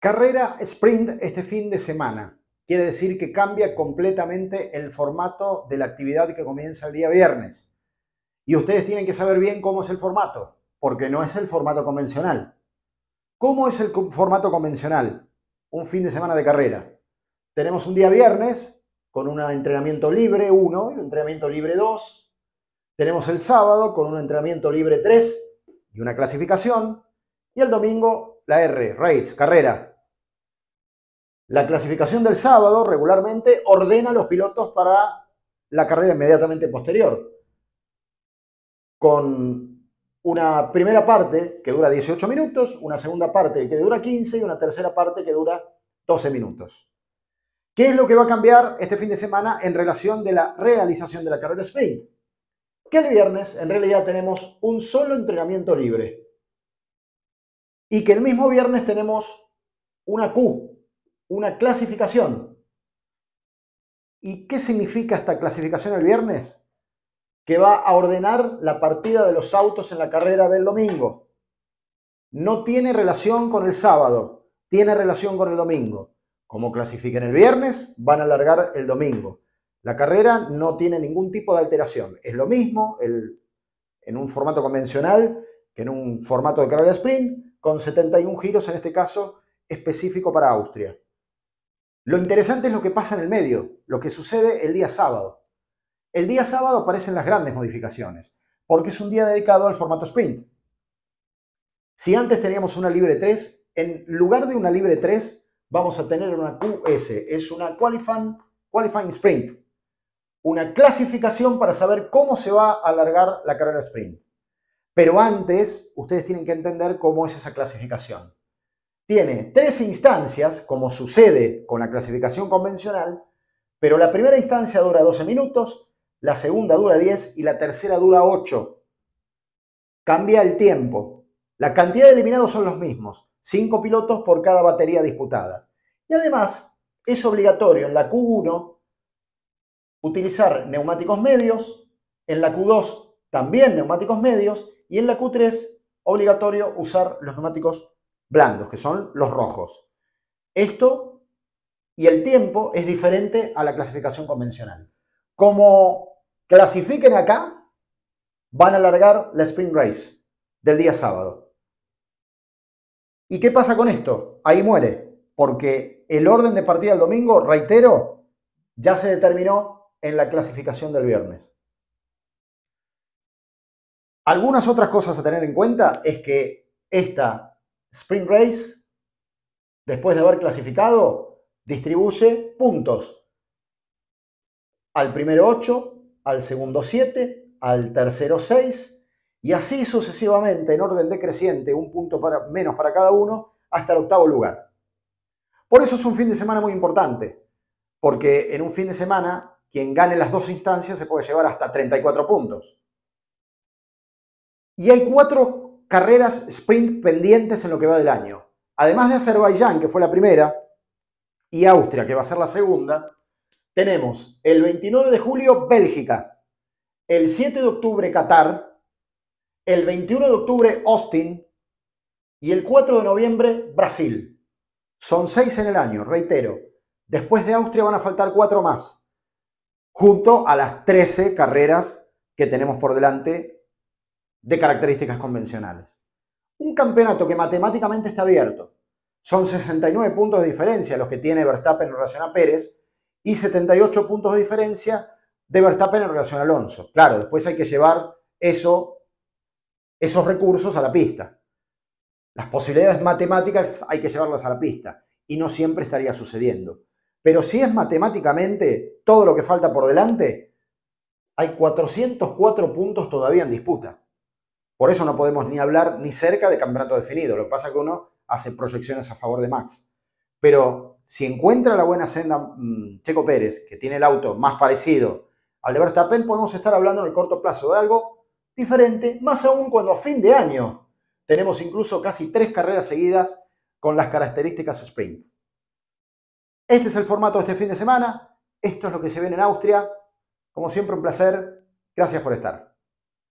Carrera sprint este fin de semana. Quiere decir que cambia completamente el formato de la actividad que comienza el día viernes. Y ustedes tienen que saber bien cómo es el formato, porque no es el formato convencional. ¿Cómo es el formato convencional? Un fin de semana de carrera. Tenemos un día viernes con un entrenamiento libre 1 y un entrenamiento libre 2. Tenemos el sábado con un entrenamiento libre 3 y una clasificación. Y el domingo la R, race, carrera, la clasificación del sábado regularmente ordena a los pilotos para la carrera inmediatamente posterior, con una primera parte que dura 18 minutos, una segunda parte que dura 15 y una tercera parte que dura 12 minutos. ¿Qué es lo que va a cambiar este fin de semana en relación de la realización de la carrera sprint? Que el viernes en realidad tenemos un solo entrenamiento libre y que el mismo viernes tenemos una Q una clasificación. ¿Y qué significa esta clasificación el viernes? Que va a ordenar la partida de los autos en la carrera del domingo. No tiene relación con el sábado, tiene relación con el domingo. Como clasifiquen el viernes, van a alargar el domingo. La carrera no tiene ningún tipo de alteración. Es lo mismo en un formato convencional que en un formato de carrera sprint, con 71 giros en este caso específico para Austria. Lo interesante es lo que pasa en el medio, lo que sucede el día sábado. El día sábado aparecen las grandes modificaciones, porque es un día dedicado al formato sprint. Si antes teníamos una libre 3, en lugar de una libre 3, vamos a tener una QS, es una qualifying, sprint, una clasificación para saber cómo se va a alargar la carrera sprint. Pero antes, ustedes tienen que entender cómo es esa clasificación tiene tres instancias, como sucede con la clasificación convencional, pero la primera instancia dura 12 minutos, la segunda dura 10 y la tercera dura 8. Cambia el tiempo. La cantidad de eliminados son los mismos, 5 pilotos por cada batería disputada. Y además es obligatorio en la Q1 utilizar neumáticos medios, en la Q2 también neumáticos medios y en la Q3 obligatorio usar los neumáticos blandos, que son los rojos. Esto y el tiempo es diferente a la clasificación convencional. Como clasifiquen acá, van a alargar la Spring race del día sábado. ¿Y qué pasa con esto? Ahí muere, porque el orden de partida el domingo, reitero, ya se determinó en la clasificación del viernes. Algunas otras cosas a tener en cuenta es que esta Spring Race, después de haber clasificado, distribuye puntos. Al primero 8, al segundo 7, al tercero 6 y así sucesivamente en orden decreciente, un punto para, menos para cada uno, hasta el octavo lugar. Por eso es un fin de semana muy importante, porque en un fin de semana quien gane las dos instancias se puede llevar hasta 34 puntos. Y hay cuatro carreras sprint pendientes en lo que va del año. Además de Azerbaiyán, que fue la primera, y Austria, que va a ser la segunda, tenemos el 29 de julio Bélgica, el 7 de octubre Qatar, el 21 de octubre Austin y el 4 de noviembre Brasil. Son seis en el año, reitero. Después de Austria van a faltar cuatro más, junto a las 13 carreras que tenemos por delante de características convencionales. Un campeonato que matemáticamente está abierto. Son 69 puntos de diferencia los que tiene Verstappen en relación a Pérez y 78 puntos de diferencia de Verstappen en relación a Alonso. Claro, después hay que llevar eso, esos recursos a la pista. Las posibilidades matemáticas hay que llevarlas a la pista y no siempre estaría sucediendo. Pero si es matemáticamente todo lo que falta por delante, hay 404 puntos todavía en disputa. Por eso no podemos ni hablar ni cerca de campeonato definido. Lo que pasa es que uno hace proyecciones a favor de Max. Pero si encuentra la buena senda mm, Checo Pérez, que tiene el auto más parecido al de Verstappen, podemos estar hablando en el corto plazo de algo diferente, más aún cuando a fin de año tenemos incluso casi tres carreras seguidas con las características sprint. Este es el formato de este fin de semana. Esto es lo que se viene en Austria. Como siempre, un placer. Gracias por estar.